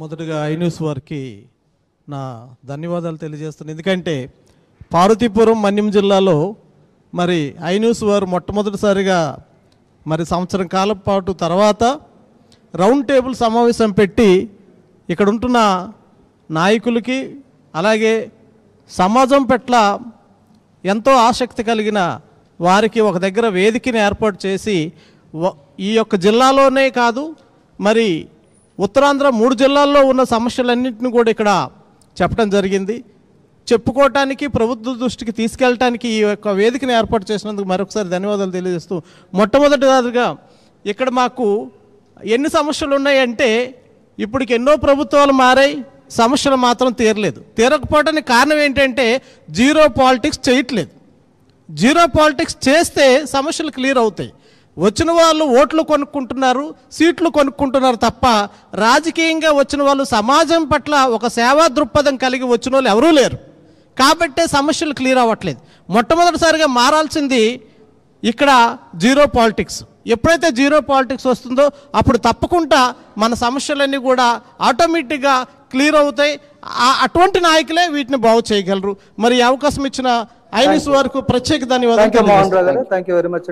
మొదటగా ఐన్యూస్ వారికి నా ధన్యవాదాలు తెలియజేస్తున్నాను ఎందుకంటే పార్వతీపురం మన్యం జిల్లాలో మరి ఐన్యూస్ వారు మొట్టమొదటిసారిగా మరి సంవత్సరం కాలం పాటు తర్వాత రౌండ్ టేబుల్ సమావేశం పెట్టి ఇక్కడ ఉంటున్న నాయకులకి అలాగే సమాజం పట్ల ఎంతో ఆసక్తి కలిగిన వారికి ఒక దగ్గర వేదికని ఏర్పాటు చేసి ఈ యొక్క జిల్లాలోనే కాదు మరి ఉత్తరాంధ్ర మూడు జిల్లాల్లో ఉన్న సమస్యలన్నింటిని కూడా ఇక్కడ చెప్పడం జరిగింది చెప్పుకోవటానికి ప్రభుత్వ దృష్టికి తీసుకెళ్ళటానికి ఈ యొక్క వేదికను ఏర్పాటు చేసినందుకు మరొకసారి ధన్యవాదాలు తెలియజేస్తూ మొట్టమొదటిదారుగా ఇక్కడ మాకు ఎన్ని సమస్యలు ఉన్నాయంటే ఇప్పటికి ఎన్నో ప్రభుత్వాలు మారాయి సమస్యలు మాత్రం తీరలేదు తీరకపోవడానికి కారణం ఏంటంటే జీరో పాలిటిక్స్ చేయట్లేదు జీరో పాలిటిక్స్ చేస్తే సమస్యలు క్లియర్ అవుతాయి వచ్చిన వాళ్ళు ఓట్లు కొనుక్కుంటున్నారు సీట్లు కొనుక్కుంటున్నారు తప్ప రాజకీయంగా వచ్చిన వాళ్ళు సమాజం పట్ల ఒక సేవా దృక్పథం కలిగి వచ్చిన వాళ్ళు ఎవరూ లేరు కాబట్టే సమస్యలు క్లియర్ అవ్వట్లేదు మొట్టమొదటిసారిగా మారాల్సింది ఇక్కడ జీరో పాలిటిక్స్ ఎప్పుడైతే జీరో పాలిటిక్స్ వస్తుందో అప్పుడు తప్పకుండా మన సమస్యలన్నీ కూడా ఆటోమేటిక్గా క్లియర్ అవుతాయి అటువంటి నాయకులే వీటిని బాగు చేయగలరు మరి అవకాశం ఇచ్చిన ఐనిస్ వరకు ప్రత్యేక ధన్యవాదాలు